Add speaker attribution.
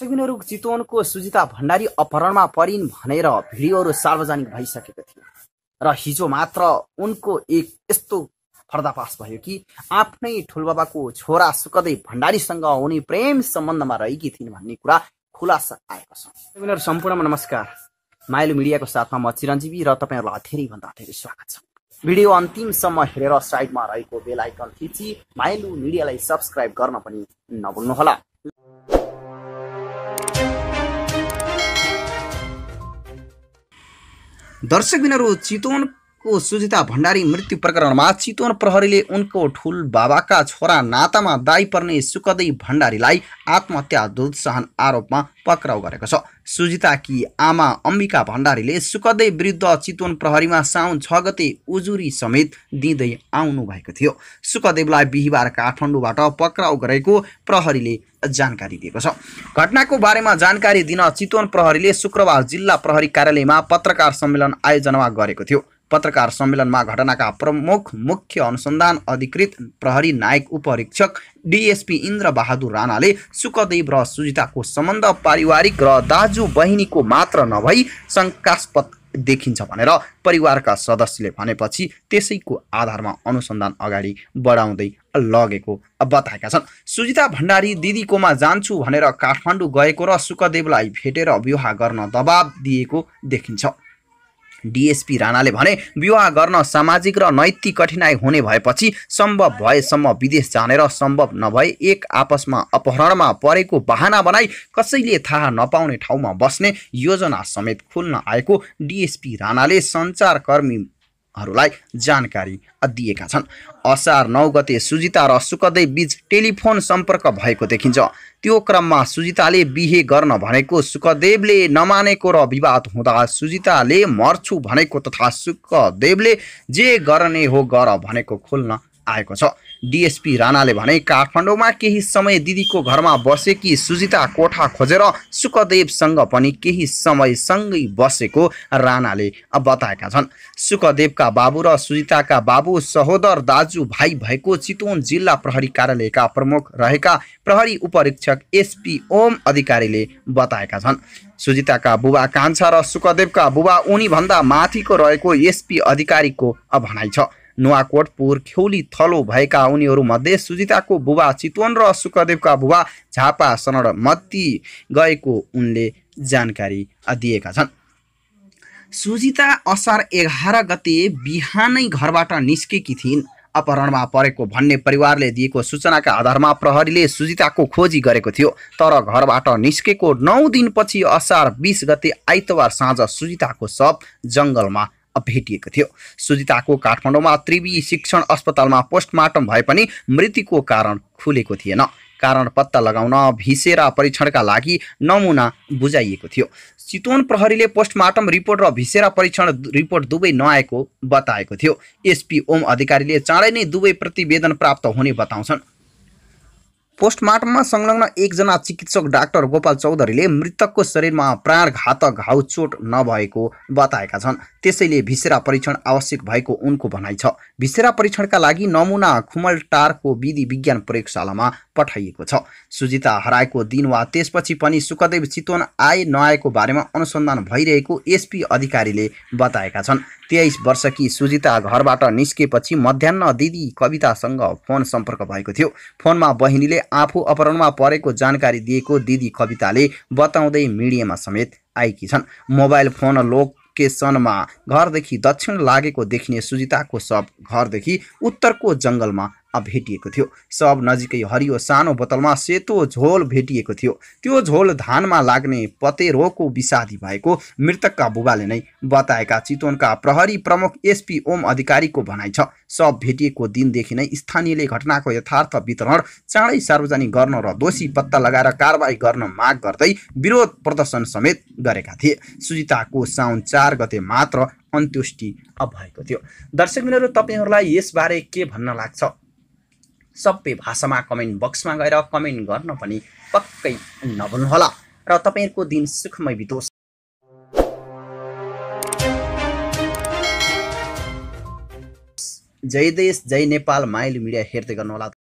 Speaker 1: दर्शकहरू चितवनको सुजिता भण्डारी अपहरणमा परिन् भनेर भिडियोहरू सार्वजनिक भइसकेको थियो र हिजो मात्र उनको एक यस्तो पर्दापास भयो कि आफ्नै ठुलबाबाको छोरा सुकदै भण्डारीसँग उनी प्रेम सम्बन्धमा रहेकी थिइन् भन्ने कुरा खुलासा आएको छ सम्पूर्णमा नमस्कार माइलो मिडियाको साथमा म चिरञ्जीवी र तपाईँहरूलाई भन्दा धेरै स्वागत छ भिडियो अन्तिमसम्म हेरेर साइडमा रहेको बेल आइकन थिची माइलो मिडियालाई सब्सक्राइब गर्न पनि नभुल्नुहोला दर्शकबिनहरू चितवन को सुजिता भण्डारी मृत्यु प्रकरणमा चितवन प्रहरीले उनको ठुल बाबाका छोरा नातामा दाई पर्ने सुकदै भण्डारीलाई आत्महत्या दुत्साहन आरोपमा पक्राउ गरेको छ सुजिताकी आमा अम्बिका भण्डारीले सुकदै विरुद्ध चितवन प्रहरीमा साउन छ गते उजुरी समेत दिँदै आउनु भएको थियो सुकदेवलाई बिहिबार काठमाडौँबाट पक्राउ गरेको प्रहरीले जानकारी दिएको छ घटनाको बारेमा जानकारी दिन चितवन प्रहरीले शुक्रबार जिल्ला प्रहरी कार्यालयमा पत्रकार सम्मेलन आयोजना गरेको थियो पत्रकार सम्मेलनमा घटनाका प्रमुख मुख्य अनुसन्धान अधिकृत प्रहरी नायक उपरीक्षक डिएसपी इन्द्र बहादुर राणाले सुखदेव र सुजिताको सम्बन्ध पारिवारिक र दाजु बहिनीको मात्र नभई शङ्कास्पद देखिन्छ भनेर परिवारका सदस्यले भनेपछि त्यसैको आधारमा अनुसन्धान अगाडि बढाउँदै लगेको बताएका छन् सुजिता भण्डारी दिदीकोमा जान्छु भनेर काठमाडौँ गएको र सुखदेवलाई भेटेर विवाह गर्न दबाब दिएको देखिन्छ डिएसपी राणाले भने विवाह गर्न सामाजिक र नैतिक कठिनाई हुने भएपछि सम्भव भएसम्म विदेश जाने र सम्भव नभए एक आपसमा अपहरणमा परेको बाहना बनाई कसैले थाहा नपाउने ठाउँमा बस्ने योजना समेत खुल्न आएको डिएसपी राणाले सञ्चारकर्मी हरूलाई जानकारी दिएका छन् असार नौ गते सुजिता र सुकदै बीच टेलिफोन सम्पर्क भएको देखिन्छ त्यो क्रममा सुजिताले बिहे गर्न भनेको सुखदेवले नमानेको र विवाद हुँदा सुजिताले मर्छु भनेको तथा सुखदेवले जे गर्ने हो गर भनेको खोल्न आएको छ डिएसपी राणाले भने काठमाडौँमा केही समय दिदीको घरमा बसेकी सुजिता कोठा खोजेर सुखदेवसँग पनि केही समयसँगै बसेको राणाले बताएका छन् सुखदेवका बाबु र सुजिताका बाबु सहोदर दाजुभाइ भएको चितवन जिल्ला प्रहरी कार्यालयका प्रमुख रहेका प्रहरी उपरीक्षक एसपी ओम अधिकारीले बताएका छन् सुजिताका बुबा कान्छा र सुखदेवका बुबा उनीभन्दा माथिको रहेको एसपी अधिकारीको भनाइ छ नुवाकोट पुर खेउली थलो भएका उनीहरूमध्ये सुजिताको बुबा चितवन र सुखदेवका बुबा झापा शरण मती गएको उनले जानकारी दिएका छन् सुजिता असार एघार गते बिहानै घरबाट निस्केकी थिइन् अपहरणमा परेको भन्ने परिवारले दिएको सूचनाका आधारमा प्रहरीले सुजिताको खोजी गरेको थियो तर घरबाट निस्केको नौ दिनपछि असार बिस गते आइतबार साँझ सुजिताको शव जङ्गलमा भेटिएको थियो सुजिताको काठमाडौँमा त्रिवी शिक्षण अस्पतालमा पोस्टमार्टम भए पनि मृत्युको कारण खुलेको थिएन कारण पत्ता लगाउन भिसेरा परीक्षणका लागि नमुना बुझाइएको थियो चितवन प्रहरीले पोस्टमार्टम रिपोर्ट र भिसेरा परीक्षण रिपोर्ट दुवै नआएको बताएको थियो एसपी ओम अधिकारीले चाँडै नै दुवै प्रतिवेदन प्राप्त हुने बताउँछन् पोस्टमार्टममा संलग्न एकजना चिकित्सक डाक्टर गोपाल चौधरीले मृतकको शरीरमा प्राणघातक घाउचोट नभएको बताएका छन् त्यसैले भिसेरा परीक्षण आवश्यक भएको उनको भनाइ छ भिसेरा परीक्षणका लागि नमुना खुमलटारको विधि विज्ञान प्रयोगशालामा पठाइएको छ सुजिता हराएको दिन वा त्यसपछि पनि सुखदेव चितवन आए नआएको बारेमा अनुसन्धान भइरहेको एसपी अधिकारीले बताएका छन् तेइस वर्षकी सुजिता घरबाट निस्केपछि मध्याह दिदी कवितासँग फोन सम्पर्क भएको थियो फोनमा बहिनीले आफू अपहरणमा परेको जानकारी दिएको दिदी कविताले बताउँदै मिडियामा समेत आएकी छन् मोबाइल फोन लोक केसनमा घरदेखि दक्षिण लागेको देखिने सुजिताको सब घरदेखि उत्तरको जङ्गलमा भेटिएको थियो सब नजिकै हरियो सानो बोतलमा सेतो झोल भेटिएको थियो त्यो झोल धानमा लाग्ने पतेरोको विषादी भएको मृतकका बुबाले नै बताएका चितवनका प्रहरी प्रमुख एसपी ओम अधिकारीको भनाइ छ सब भेटिएको दिनदेखि नै स्थानीयले घटनाको यथार्थ वितरण चाँडै सार्वजनिक गर्न र दोषी पत्ता लगाएर कारवाही गर्न माग गर्दै विरोध प्रदर्शन समेत गरेका थिए सुजिताको साउन चार गते मात्र अन्त्येष्टि भएको थियो दर्शक मित्रहरू तपाईँहरूलाई यसबारे के भन्न लाग्छ सबै भाषामा कमेन्ट बक्समा गएर कमेन्ट गर्न पनि पक्कै नभुल्नुहोला र तपाईँहरूको दिन सुखमय बितोस् जय देश जय नेपाल माइल मिडिया हेर्दै गर्नुहोला